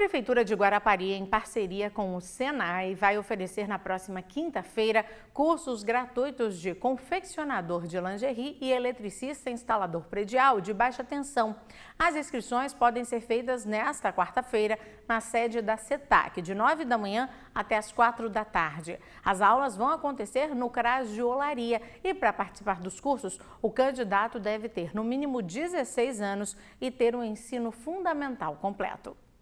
Prefeitura de Guarapari, em parceria com o Senai, vai oferecer na próxima quinta-feira cursos gratuitos de confeccionador de lingerie e eletricista instalador predial de baixa tensão. As inscrições podem ser feitas nesta quarta-feira na sede da CETAC, de 9 da manhã até as 4 da tarde. As aulas vão acontecer no CRAS de Olaria e para participar dos cursos, o candidato deve ter no mínimo 16 anos e ter um ensino fundamental completo.